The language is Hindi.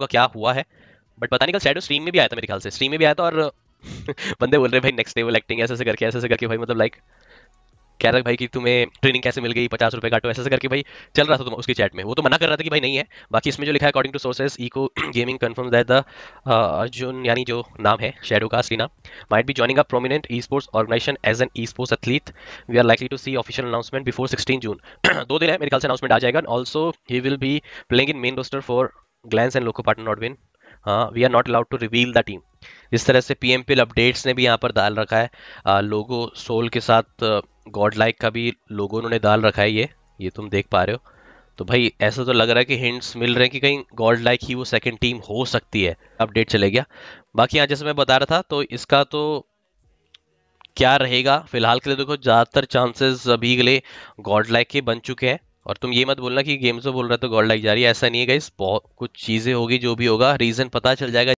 का क्या हुआ है बट पता नहीं कल शेडो स्ट्रीम में भी आया था मेरे ख्याल से स्ट्रीम में भी आया था और बंदे बोल रहे भाई नेक्स्ट लेवल एक्टिंग ऐसे ऐसे करके ऐसे ऐसे करके भाई मतलब लाइक कह रहा भाई कि तुम्हें ट्रेनिंग कैसे मिल गई पचास रुपये काटो ऐसे ऐसे करके भाई चल रहा था तुम उसकी चैट में वो तो मना कर रहा था कि भाई नहीं है बाकी इसमें जो लिखा है according to sources Echo gaming confirm that the Arjun यानी जो नाम है शेडो का असली नाम might be joining a prominent esports organisation as an esports athlete we are likely to see official announcement before sixteen June दो दिन है मेरे ख्याल से अनाउंसमेंट आ जाएगा also he will be playing in main roster for Glance and Loco partner not been हाँ we are not allowed to reveal the team इस तरह से P M P L updates ने भी यहाँ पर डाल रखा है लोगो सोल के साथ गॉड लाइक का भी लोगो उन्होंने डाल रखा है ये ये तुम देख पा रहे हो तो भाई ऐसा तो लग रहा है कि हिंट्स मिल रहे हैं कि कहीं गॉड लाइक ही वो सेकेंड टीम हो सकती है अपडेट चले गया बाकी यहाँ जैसे मैं बता रहा था तो इसका तो क्या रहेगा फिलहाल के लिए देखो ज़्यादातर चांसेस अभी के लिए गॉड लाइक के बन चुके हैं और तुम ये मत बोलना कि गेम्स में बोल रहा तो गॉड लाइक जा रही है ऐसा नहीं है गाइस बहुत कुछ चीज़ें होगी जो भी होगा रीज़न पता चल जाएगा